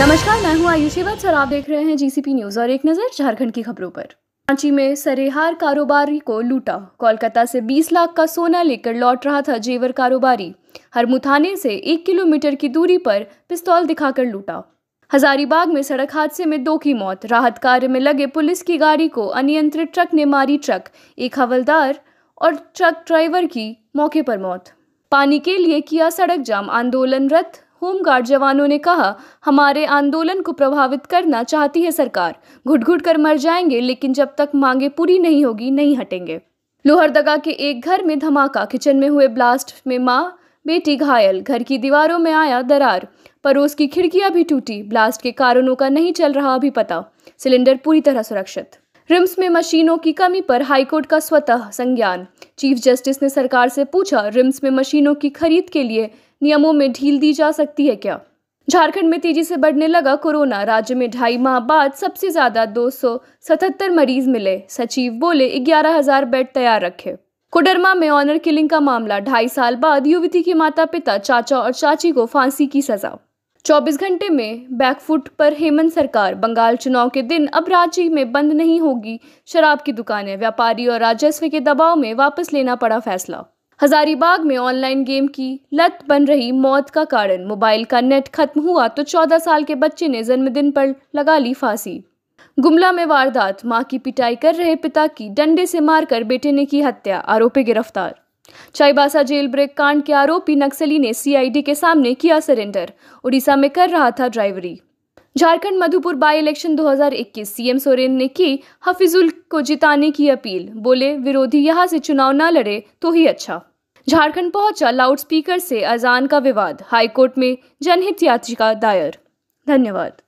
नमस्कार मैं हूं आयुषी वत्स और आप देख रहे हैं जीसीपी न्यूज और एक नजर झारखंड की खबरों पर रांची में सरेहार कारोबारी को लूटा कोलकाता से 20 लाख का सोना लेकर लौट रहा था जेवर कारोबारी हर मुथाने से एक किलोमीटर की दूरी पर पिस्तौल दिखाकर लूटा हजारीबाग में सड़क हादसे में दो की मौत राहत कार्य में लगे पुलिस की गाड़ी को अनियंत्रित ट्रक ने मारी ट्रक एक हवलदार और ट्रक ड्राइवर की मौके पर मौत पानी के लिए किया सड़क जाम आंदोलनरत होमगार्ड जवानों ने कहा हमारे आंदोलन को प्रभावित करना चाहती है सरकार घुट घुट कर मर जाएंगे लेकिन जब तक मांगे पूरी नहीं होगी नहीं हटेंगे लोहरदगा के एक घर में धमाका किचन में हुए ब्लास्ट में माँ बेटी घायल घर की दीवारों में आया दरार पड़ोस की खिड़कियां भी टूटी ब्लास्ट के कारणों का नहीं चल रहा अभी पता सिलेंडर पूरी तरह सुरक्षित रिम्स में मशीनों की कमी पर हाईकोर्ट का स्वतः संज्ञान चीफ जस्टिस ने सरकार से पूछा रिम्स में मशीनों की खरीद के लिए नियमों में ढील दी जा सकती है क्या झारखंड में तेजी से बढ़ने लगा कोरोना राज्य में ढाई माह बाद सबसे ज्यादा दो मरीज मिले सचिव बोले हजार बेड तैयार रखे कोडरमा में ऑनर किलिंग का मामला ढाई साल बाद युवती के माता पिता चाचा और चाची को फांसी की सजा 24 घंटे में बैकफुट पर हेमंत सरकार बंगाल चुनाव के दिन अब रांची में बंद नहीं होगी शराब की दुकानें व्यापारी और राजस्व के दबाव में वापस लेना पड़ा फैसला हजारीबाग में ऑनलाइन गेम की लत बन रही मौत का कारण मोबाइल का नेट खत्म हुआ तो 14 साल के बच्चे ने जन्मदिन पर लगा ली फांसी गुमला में वारदात मां की पिटाई कर रहे पिता की डंडे से मारकर बेटे ने की हत्या आरोपी गिरफ्तार चाईबासा जेल ब्रेक कांड के आरोपी नक्सली ने सीआईडी के सामने किया सरेंडर उड़ीसा में कर रहा था ड्राइवरी Jharkhand Madhupur by election 2021 CM Soren ने की हफिजुल को जिताने की अपील बोले विरोधी यहां से चुनाव न लड़े तो ही अच्छा झारखंड पहुंचा लाउडस्पीकर से अजान का विवाद हाईकोर्ट में जनहित याचिका दायर धन्यवाद